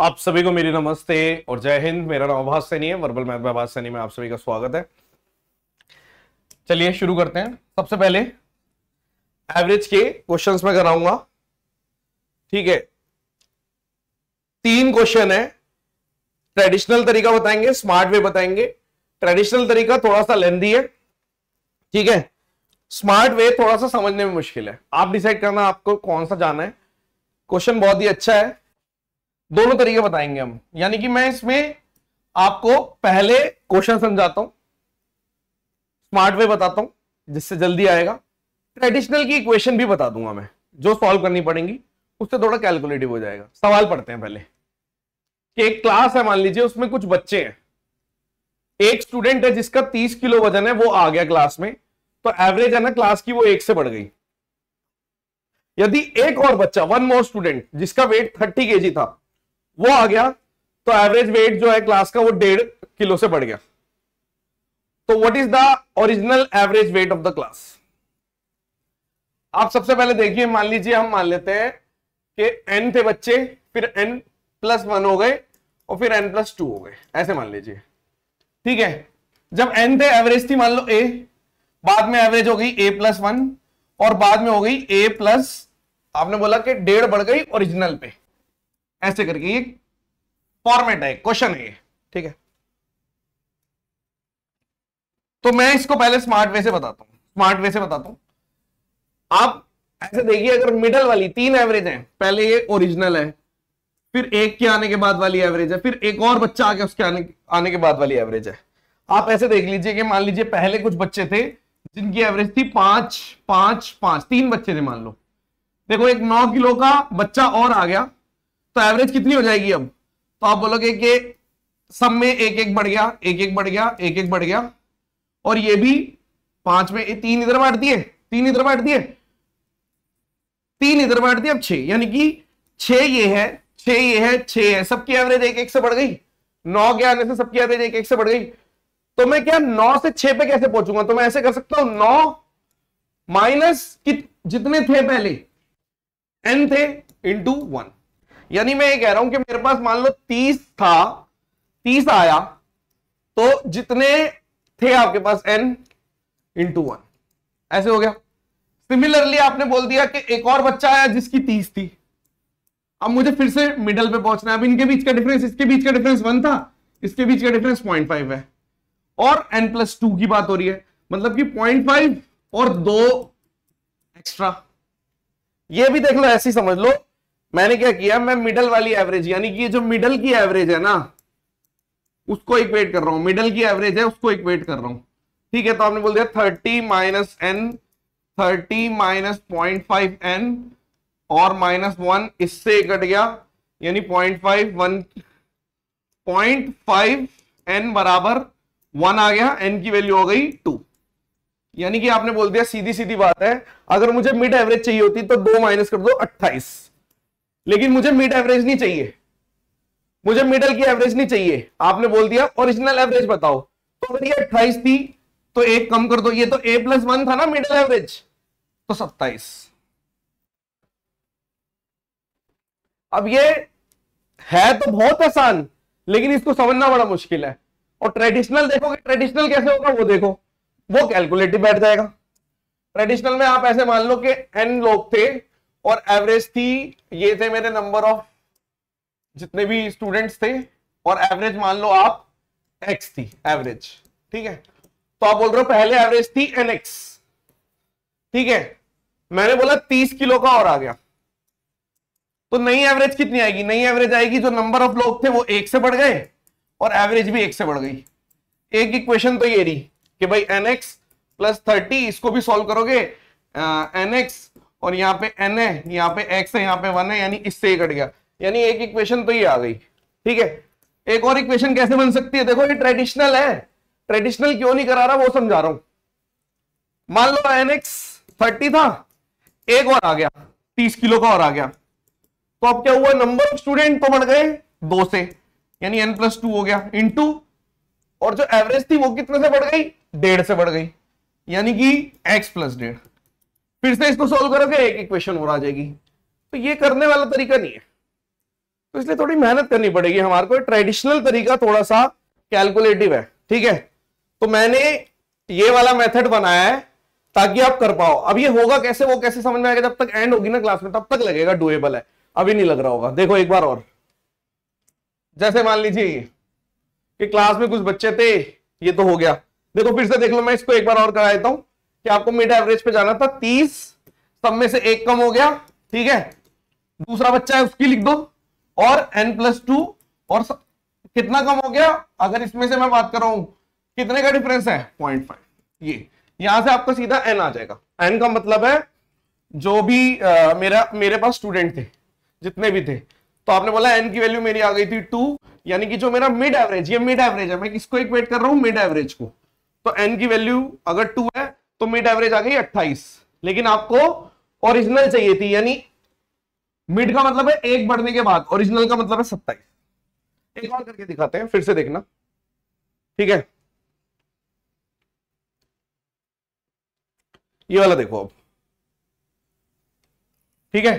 आप सभी को मेरी नमस्ते और जय हिंद मेरा नाम आभास सैनी है वर्बल मैथ आभास सैनी में आप सभी का स्वागत है चलिए शुरू करते हैं सबसे पहले एवरेज के क्वेश्चंस में कराऊंगा ठीक है तीन क्वेश्चन है ट्रेडिशनल तरीका बताएंगे स्मार्ट वे बताएंगे ट्रेडिशनल तरीका थोड़ा सा लेंदी है ठीक है स्मार्ट वे थोड़ा सा समझने में मुश्किल है आप डिसाइड करना आपको कौन सा जाना है क्वेश्चन बहुत ही अच्छा है दोनों तरीके बताएंगे हम यानी कि मैं इसमें आपको पहले क्वेश्चन समझाता हूं स्मार्ट वे बताता हूं जिससे जल्दी आएगा ट्रेडिशनल की इक्वेशन भी बता दूंगा मैं जो सॉल्व करनी पड़ेगी उससे थोड़ा कैलकुलेटिव हो जाएगा सवाल पढ़ते हैं पहले कि एक क्लास है मान लीजिए उसमें कुछ बच्चे हैं एक स्टूडेंट है जिसका तीस किलो वजन है वो आ गया क्लास में तो एवरेज है ना क्लास की वो एक से बढ़ गई यदि एक और बच्चा वन मोर स्टूडेंट जिसका वेट थर्टी के था वो आ गया तो एवरेज वेट जो है क्लास का वो डेढ़ किलो से बढ़ गया तो what is the original average weight of the class आप सबसे पहले देखिए मान लीजिए हम मान लेते हैं कि एन थे बच्चे फिर एन प्लस वन हो गए और फिर एन प्लस टू हो गए ऐसे मान लीजिए ठीक है जब एन थे एवरेज थी मान लो ए बाद में एवरेज हो गई ए प्लस वन और बाद में हो गई ए प्लस आपने बोला कि डेढ़ बढ़ गई ओरिजिनल पे ऐसे करके ये फॉर्मेट है क्वेश्चन है ठीक है तो मैं इसको पहले स्मार्ट वे से बताता हूं स्मार्ट वे से बताता हूं आप ऐसे देखिए अगर मिडल वाली तीन एवरेज है पहले ये ओरिजिनल है फिर एक के आने के बाद वाली एवरेज है फिर एक और बच्चा आके उसके आने आने के बाद वाली एवरेज है आप ऐसे देख लीजिए कि मान लीजिए पहले कुछ बच्चे थे जिनकी एवरेज थी पांच पांच पांच तीन बच्चे थे मान लो देखो एक नौ किलो का बच्चा और आ गया तो एवरेज कितनी हो जाएगी अब तो आप बोलोगे कि सब में एक एक बढ़ गया एक एक बढ़ गया एक एक बढ़ गया और ये भी पांच में तीन इधर बांट दिए तीन इधर बांट दिए तीन इधर बांट दिए अब छह यानी कि छह ये है छह ये है छह है सबकी एवरेज एक एक से बढ़ गई नौ के आने से सबकी एवरेज एक एक से बढ़ गई तो मैं क्या नौ से छह पे कैसे पहुंचूंगा तो मैं ऐसे कर सकता हूं नौ माइनस जितने थे पहले एन थे इंटू वन यानी मैं ये कह रहा हूं कि मेरे पास मान लो तीस था तीस आया तो जितने थे आपके पास एन इंटू वन ऐसे हो गया सिमिलरली आपने बोल दिया कि एक और बच्चा आया जिसकी तीस थी अब मुझे फिर से मिडल पे पहुंचना है अब इनके बीच का डिफरेंस इसके बीच का डिफरेंस वन था इसके बीच का डिफरेंस पॉइंट फाइव है और एन प्लस टू की बात हो रही है मतलब कि पॉइंट फाइव और दो एक्स्ट्रा ये भी देख लो ऐसी समझ लो मैंने क्या किया मैं मिडल वाली एवरेज यानी कि जो मिडल की एवरेज है ना उसको इक्वेट कर रहा हूं मिडल की एवरेज है उसको इक्वेट कर रहा हूं ठीक है तो आपने बोल दिया thirty minus n thirty minus point five n और माइनस वन इससे कट गया यानी point five one point five n बराबर वन आ गया एन की वैल्यू हो गई टू यानी कि आपने बोल दिया सीधी सीधी बात है अगर मुझे मिड एवरेज चाहिए होती तो दो माइनस कर दो अट्ठाईस लेकिन मुझे मिड एवरेज नहीं चाहिए मुझे मिडल की एवरेज नहीं चाहिए आपने बोल दिया ओरिजिनल एवरेज बताओ तो अगर ये अट्ठाईस थी तो एक कम कर दो ये तो ए प्लस वन था ना मिडल एवरेज तो सत्ताईस अब ये है तो बहुत आसान लेकिन इसको समझना बड़ा मुश्किल है और ट्रेडिशनल देखोगे ट्रेडिशनल कैसे होगा वो देखो वो कैलकुलेटिव बैठ जाएगा ट्रेडिशनल में आप ऐसे मान लो कि एन लोग थे और एवरेज थी ये थे मेरे नंबर ऑफ जितने भी स्टूडेंट्स थे और एवरेज मान लो आप एक्स थी एवरेज ठीक है तो आप बोल रहे हो पहले एवरेज थी एन एक्स ठीक है मैंने बोला तीस किलो का और आ गया तो नई एवरेज कितनी आएगी नई एवरेज आएगी जो नंबर ऑफ लोग थे वो एक से बढ़ गए और एवरेज भी एक से बढ़ गई एक इक्वेशन तो ये रही कि भाई एन एक्स प्लस थर्टी इसको भी सॉल्व करोगे एन एक्स और यहाँ पे एन है यहाँ पे एक्स है यहाँ पे वन है यानी इससे ही कट गया यानी एक इक्वेशन तो ही आ गई ठीक है एक और इक्वेशन कैसे बन सकती है देखो ये ट्रेडिशनल है ट्रेडिशनल क्यों नहीं करा रहा वो समझा रहा हूं मान लो एन एक्स थर्टी था एक और आ गया तीस किलो का और आ गया तो अब क्या हुआ नंबर ऑफ स्टूडेंट तो बढ़ गए दो से यानी एन प्लस टू हो गया इन टू और जो एवरेज थी वो कितने से बढ़ गई डेढ़ से बढ़ गई यानी कि एक्स प्लस डेढ़ फिर से इसको सोल्व करोगे एक इक्वेशन और आ जाएगी तो ये करने वाला तरीका नहीं है तो इसलिए थोड़ी मेहनत करनी पड़ेगी हमारे को ट्रेडिशनल तरीका थोड़ा सा कैलकुलेटिव है ठीक है तो मैंने ये वाला मेथड बनाया है ताकि आप कर पाओ अब ये होगा कैसे वो कैसे समझ में आएगा जब तक एंड होगी ना क्लास में तब तक लगेगा डुएबल है अभी नहीं लग रहा होगा देखो एक बार और जैसे मान लीजिए कि क्लास में कुछ बच्चे थे ये तो हो गया देखो फिर से देख लो मैं इसको एक बार और करा देता हूं कि आपको मिड एवरेज पे जाना था तीस सब में से एक कम हो गया ठीक है दूसरा बच्चा है उसकी लिख दो और एन प्लस टू और सब, कितना कम हो गया अगर इसमें से मैं बात कर रहा हूं कितने का डिफरेंस है पॉइंट फाइव ये यहां से आपका सीधा एन आ जाएगा एन का मतलब है जो भी आ, मेरा मेरे पास स्टूडेंट थे जितने भी थे तो आपने बोला एन की वैल्यू मेरी आ गई थी टू यानी कि जो मेरा मिड एवरेज ये मिड एवरेज है मैं किसको इक्वेट कर रहा हूँ मिड एवरेज को तो एन की वैल्यू अगर टू है तो मिड एवरेज आ गई 28 लेकिन आपको ओरिजिनल चाहिए थी यानी मिड का मतलब है एक बढ़ने के बाद ओरिजिनल का मतलब है 27 एक और करके दिखाते हैं फिर से देखना ठीक है ये वाला देखो अब ठीक है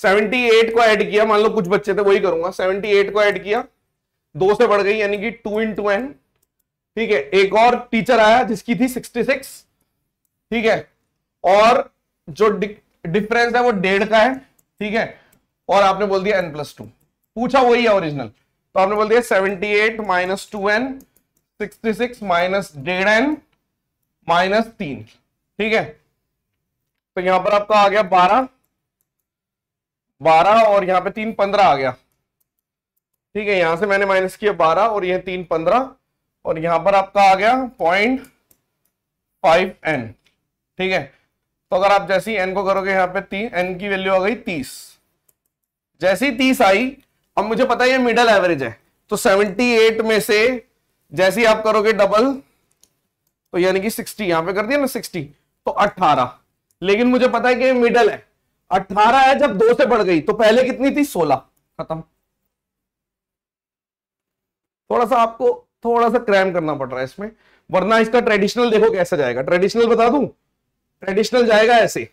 78 को ऐड किया मान लो कुछ बच्चे थे वही करूंगा 78 को ऐड किया दो से बढ़ गई यानी कि टू इन टू एन ठीक है एक और टीचर आया जिसकी थी 66 ठीक है और जो डिफरेंस है वो डेढ़ का है ठीक है और आपने बोल दिया एन प्लस टू पूछा वही है ओरिजिनल तो आपने बोल दिया seventy eight minus two n sixty six minus डेढ़ एन माइनस तीन ठीक है तो यहां पर आपका आ गया बारह बारह और यहां पे तीन पंद्रह आ गया ठीक है यहां से मैंने माइनस किया बारह और यह तीन पंद्रह और यहां पर आपका आ गया पॉइंट फाइव एन ठीक है तो अगर आप जैसी एन को करोगे यहां पे तीन एन की वैल्यू आ गई तीस जैसी तीस आई अब मुझे पता है ये मिडल एवरेज है तो सेवेंटी एट में से जैसी आप करोगे डबल तो यानी कि सिक्सटी यहां पे कर दिया ना सिक्सटी तो अट्ठारह लेकिन मुझे पता है कि ये मिडल है अट्ठारह है जब दो से बढ़ गई तो पहले कितनी थी सोलह खत्म थोड़ा सा आपको थोड़ा सा क्रैम करना पड़ रहा है इसमें वरना इसका ट्रेडिशनल देखो कैसा जाएगा ट्रेडिशनल बता दूं ट्रेडिशनल जाएगा ऐसे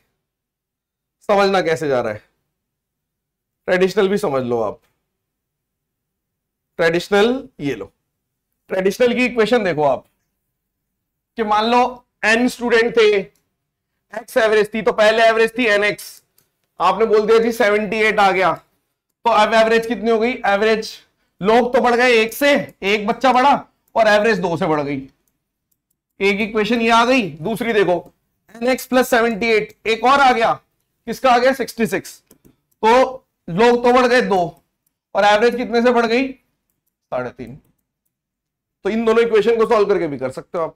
समझना कैसे जा रहा है ट्रेडिशनल भी समझ लो आप ट्रेडिशनल ये लो ट्रेडिशनल की इक्वेशन देखो आप कि मान लो एन स्टूडेंट थे एक्स एवरेज थी तो पहले एवरेज थी एन एक्स आपने बोल दिया जी सेवेंटी एट आ गया तो अब एवरेज कितनी हो गई एवरेज लोग तो बढ़ गए एक से एक बच्चा बढ़ा और एवरेज दो से बढ़ गई एक इक्वेशन ये आ गई दूसरी देखो ten x plus seventy eight एक और आ गया किसका आ गया सिक्सटी सिक्स तो लोग तो बढ़ गए दो और एवरेज कितने से बढ़ गई साढ़े तीन तो इन दोनों इक्वेशन को सॉल्व करके भी कर सकते हो आप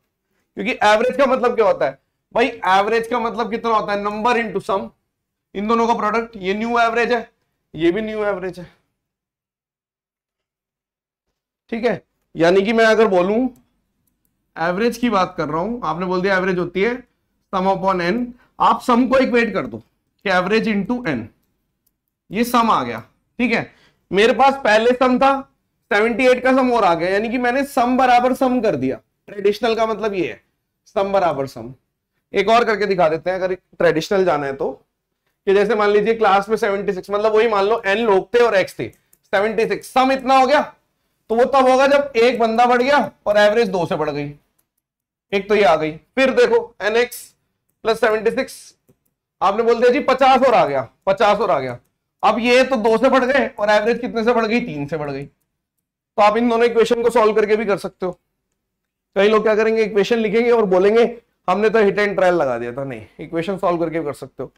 क्योंकि एवरेज का मतलब क्या होता है भाई एवरेज का मतलब कितना होता है नंबर टू सम इन दोनों का प्रोडक्ट ये न्यू एवरेज है ये भी न्यू एवरेज है ठीक है यानी कि मैं अगर बोलूं एवरेज की बात कर रहा हूं आपने बोल दिया एवरेज होती है सम अपॉन एन आप सम को इक्वेट कर दो कि एवरेज इंटू एन ये सम आ गया ठीक है मेरे पास पहले सम था 78 का सम और आ गया यानी कि मैंने सम बराबर सम कर दिया ट्रेडिशनल का मतलब ये है सम बराबर सम एक और करके दिखा देते हैं अगर ट्रेडिशनल जाना है तो कि जैसे मान लीजिए क्लास में 76 मतलब वही मान लो एन लोग थे और एक्स थे 76 सम इतना हो गया तो वो तब होगा जब एक बंदा बढ़ गया और एवरेज दो से बढ़ गई एक तो ये आ गई फिर देखो n x plus seventy six आपने बोल दिया जी पचास और आ गया पचास और आ गया अब ये तो दो से बढ़ गए और एवरेज कितने से बढ़ गई तीन से बढ़ गई तो आप इन दोनों इक्वेशन को सॉल्व करके भी कर सकते हो कई लोग क्या करेंगे इक्वेशन लिखेंगे और बोलेंगे हमने तो हिट एंड ट्रायल लगा दिया था नहीं इक्वेशन सॉल्व करके भी कर सकते हो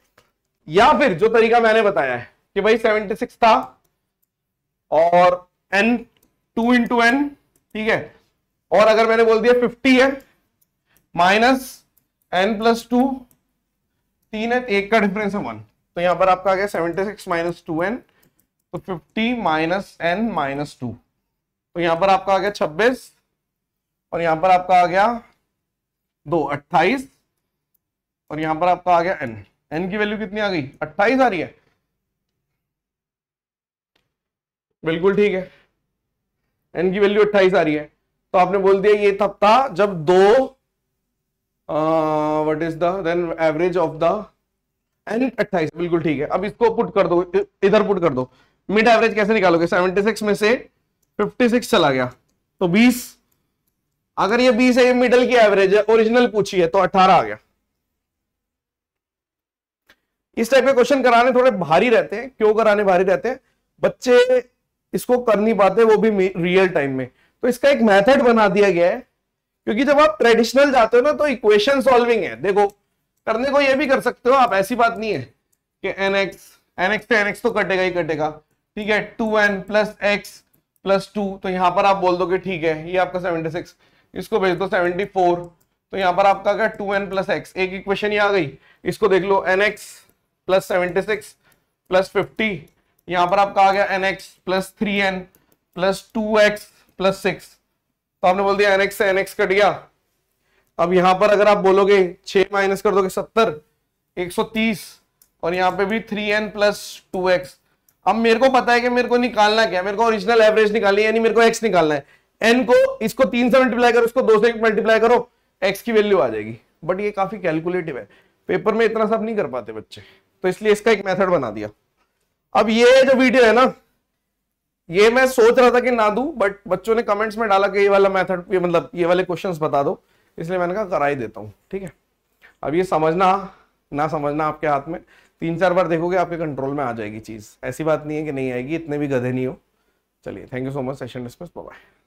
या फिर जो तरीका मैंने बताया है कि भाई सिक्स था और एन टू इंटू एन ठीक है और अगर मैंने बोल दिया फिफ्टी है माइनस एन प्लस टू तीन एन एक का डिफरेंस है वन तो यहां पर आपका आ गया seventy six minus two n तो fifty minus n minus two तो यहां पर आपका आ गया छब्बीस और यहां पर आपका आ गया दो अट्ठाईस और यहां पर आपका आ गया एन एन की वैल्यू कितनी आ गई अट्ठाईस आ रही है बिल्कुल ठीक है एन की वैल्यू अट्ठाईस आ रही है तो आपने बोल दिया ये तब था जब दो what is then average of the n अट्ठाईस बिल्कुल ठीक है अब इसको पुट कर दो इधर पुट कर दो मिड एवरेज कैसे निकालोगे 76 में से 56 चला गया तो 20 अगर ये 20 है ये मिडल की एवरेज है ओरिजिनल पूछी है तो 18 आ गया इस टाइप के क्वेश्चन कराने थोड़े भारी रहते हैं क्यों कराने भारी रहते हैं बच्चे इसको कर नहीं पाते वो भी रियल टाइम में तो इसका एक मेथड बना दिया गया है क्योंकि जब आप ट्रेडिशनल जाते हो ना तो इक्वेशन सॉल्विंग है देखो करने को ये भी कर सकते हो आप ऐसी बात नहीं है कि एन एक्स एन एक्स तो एन एक्स तो कटेगा ही कटेगा ठीक है two n plus x plus two तो यहाँ पर आप बोल दो कि ठीक है ये आपका सेवेंटी सिक्स इसको भेज दो सेवेंटी फोर तो यहाँ पर आपका क्या टू एन प्लस एक्स एक इक्वेशन ये आ गई इसको देख लो n x plus seventy six plus fifty यहाँ पर आपका आ गया n x plus three n plus two x plus six तो आपने बोल दिया एनएक्स एनएक्स कट गया अब यहां पर अगर आप बोलोगे छ माइनस कर दोगे सत्तर एक सौ तीस और यहां पे भी three n plus two x अब मेरे को पता है कि मेरे को निकालना क्या मेरे को ओरिजिनल एवरेज निकालनी यानी मेरे को एक्स निकालना है एन को इसको तीन से मल्टीप्लाई करो इसको दो से मल्टीप्लाई करो एक्स की वैल्यू आ जाएगी बट ये काफी कैलकुलेटिव है पेपर में इतना सब नहीं कर पाते बच्चे तो इसलिए इसका एक मेथड बना दिया अब ये जो वीडियो है ना ये मैं सोच रहा था कि ना दू बट बच्चों ने कमेंट्स में डाला कि ये वाला मेथड ये मतलब ये वाले क्वेश्चंस बता दो इसलिए मैंने कहा करा ही देता हूँ ठीक है अब ये समझना ना समझना आपके हाथ में तीन चार बार देखोगे आपके कंट्रोल में आ जाएगी चीज़ ऐसी बात नहीं है कि नहीं आएगी इतने भी गधे नहीं हो चलिए thank you so much session discuss bye